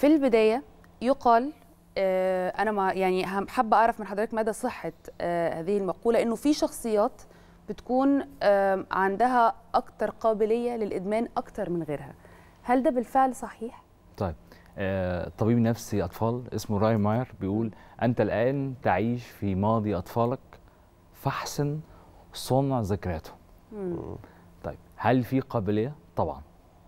في البدايه يقال آه، انا ما يعني حابه اعرف من حضرتك مدى صحه آه، هذه المقوله انه في شخصيات بتكون عندها اكثر قابليه للادمان اكثر من غيرها هل ده بالفعل صحيح طيب آه، طبيب نفسي اطفال اسمه راي ماير بيقول انت الان تعيش في ماضي اطفالك فاحسن صنع ذكرياتهم طيب هل في قابليه طبعا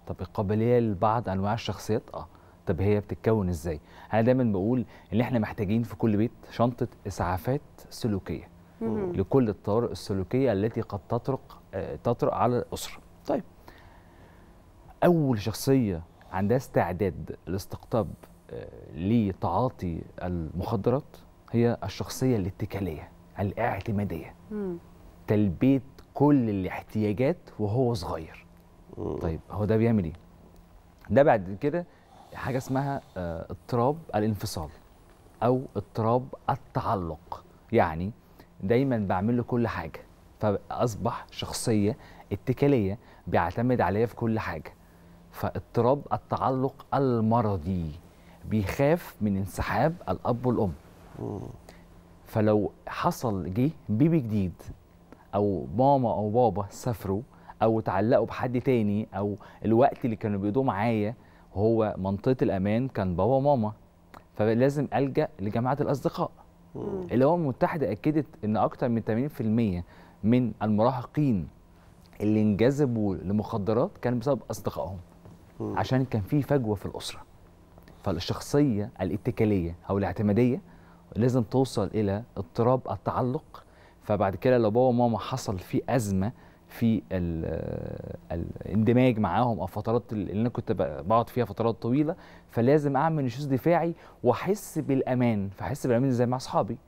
طب القابليه لبعض انواع الشخصيات اه طب هي بتتكون ازاي انا دايما بقول ان احنا محتاجين في كل بيت شنطه اسعافات سلوكيه لكل الطوارئ السلوكيه التي قد تطرق آه، تطرق على الاسره طيب اول شخصيه عندها استعداد لاستقطاب آه، لتعاطي المخدرات هي الشخصيه الاتكاليه الاعتماديه تلبيه كل الاحتياجات وهو صغير طيب هو ده بيعمل ايه ده بعد كده حاجه اسمها آه، اضطراب الانفصال او اضطراب التعلق يعني دايما بعمل له كل حاجه فاصبح شخصيه اتكاليه بيعتمد عليا في كل حاجه فاضطراب التعلق المرضي بيخاف من انسحاب الاب والام فلو حصل جه بيبي جديد او ماما او بابا سافروا او تعلقوا بحد تاني او الوقت اللي كانوا بيقضوه معايا هو منطقه الامان كان بابا وماما فلازم الجا لجماعه الاصدقاء الامم المتحده اكدت ان اكثر من 80% من المراهقين اللي انجذبوا لمخدرات كان بسبب اصدقائهم عشان كان في فجوه في الاسره فالشخصيه الاتكاليه او الاعتماديه لازم توصل الى اضطراب التعلق فبعد كده لو بابا وماما حصل في ازمه في الاندماج معاهم او فترات اللي انا كنت بقعد فيها فترات طويله فلازم اعمل نشوز دفاعي واحس بالامان فاحس بالامان زي مع اصحابي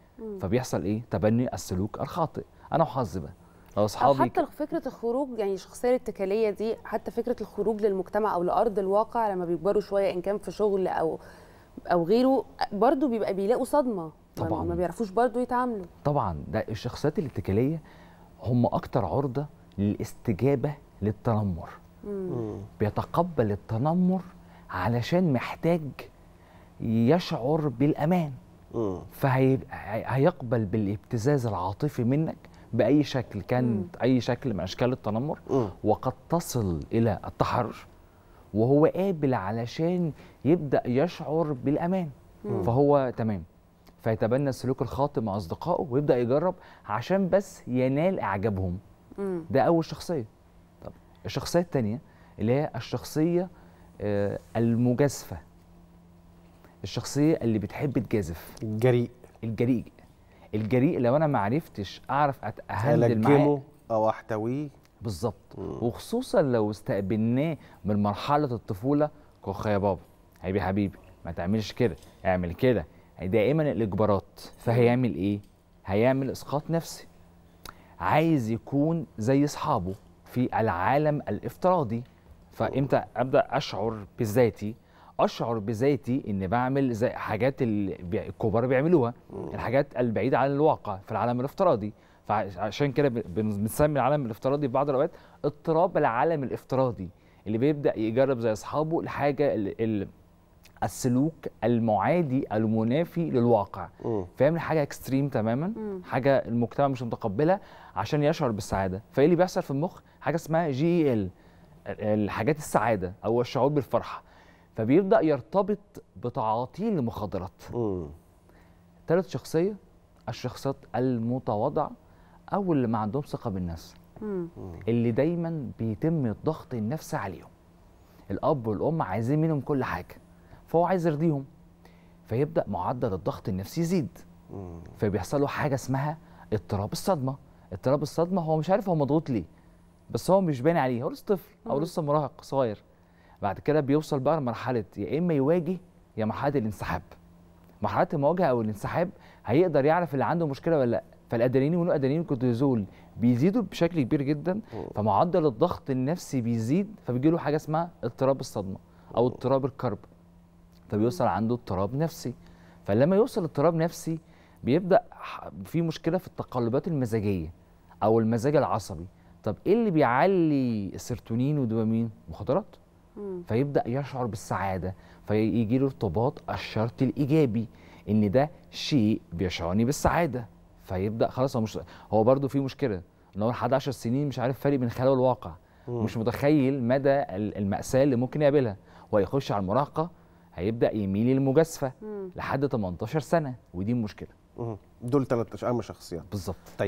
فبيحصل ايه تبني السلوك الخاطئ انا وحظي بقى لو اصحابي حتى فكره الخروج يعني الشخصيه الاتكاليه دي حتى فكره الخروج للمجتمع او لارض الواقع لما بيكبروا شويه ان كان في شغل او او غيره برضو بيبقى بيلاقوا صدمه طبعا ما بيعرفوش برضو يتعاملوا طبعا ده الشخصيات الاتكاليه هم اكتر عرضه للاستجابه للتنمر مم. بيتقبل التنمر علشان محتاج يشعر بالامان فهيقبل بالابتزاز العاطفي منك باي شكل كان مم. اي شكل من اشكال التنمر مم. وقد تصل الى التحرش وهو قابل علشان يبدا يشعر بالامان مم. فهو تمام فيتبنى السلوك الخاطئ مع اصدقائه ويبدا يجرب عشان بس ينال اعجابهم ده اول شخصيه طب الشخصيه الثانيه اللي هي الشخصيه آه، المجازفه الشخصيه اللي بتحب تجازف الجريء الجريء الجريء لو انا ما عرفتش اعرف اهندل معاه او احتويه بالظبط وخصوصا لو استقبلناه من مرحله الطفوله كوخ يا بابا حبيبي حبيبي ما تعملش كده اعمل كده دائما الاجبارات فهيعمل ايه هيعمل اسقاط نفسي عايز يكون زي اصحابه في العالم الافتراضي فامتى ابدا اشعر بذاتي اشعر بذاتي ان بعمل زي حاجات الكبار بيعملوها الحاجات البعيده عن الواقع في العالم الافتراضي فعشان كده بنسمي العالم الافتراضي في بعض الاوقات اضطراب العالم الافتراضي اللي بيبدا يجرب زي اصحابه الحاجه السلوك المعادي المنافي للواقع فيعمل حاجه اكستريم تماما م. حاجه المجتمع مش متقبلها عشان يشعر بالسعاده فايه اللي بيحصل في المخ حاجه اسمها جي ال e الحاجات السعاده او الشعور بالفرحه فبيبدا يرتبط بتعاطيه لمخدرات ثالث شخصيه الشخصيات المتواضعه او اللي ما عندهم ثقه بالناس م. اللي دايما بيتم الضغط النفسي عليهم الاب والام عايزين منهم كل حاجه فهو عايز يرضيهم فيبدا معدل الضغط النفسي يزيد فبيحصل له حاجه اسمها اضطراب الصدمه اضطراب الصدمه هو مش عارف هو مضغوط ليه بس هو مش باين عليه هو لسه طفل او لسه مراهق صغير بعد كده بيوصل بقى لمرحله يا اما يواجه يا مرحله الانسحاب مرحله المواجهه او الانسحاب هيقدر يعرف اللي عنده مشكله ولا لا فالادرينالين والادرينالين والكورتيزول بيزيدوا بشكل كبير جدا فمعدل الضغط النفسي بيزيد فبيجي له حاجه اسمها اضطراب الصدمه او اضطراب الكرب فبيوصل عنده اضطراب نفسي فلما يوصل اضطراب نفسي بيبدا في مشكله في التقلبات المزاجيه او المزاج العصبي طب ايه اللي بيعلي السيرتونين ودوبامين مخدرات فيبدا يشعر بالسعاده فيجي له ارتباط الشرط الايجابي ان ده شيء بيشعرني بالسعاده فيبدا خلاص هو مش هو برده في مشكله ان هو لحد 10 سنين مش عارف فرق بين الخيال والواقع مش متخيل مدى الماساه اللي ممكن يقابلها ويخش على المراهقه هيبدا يميل للمجازفه لحد 18 سنه ودي مشكله دول ثلاث اهم شخصيات بالظبط طيب.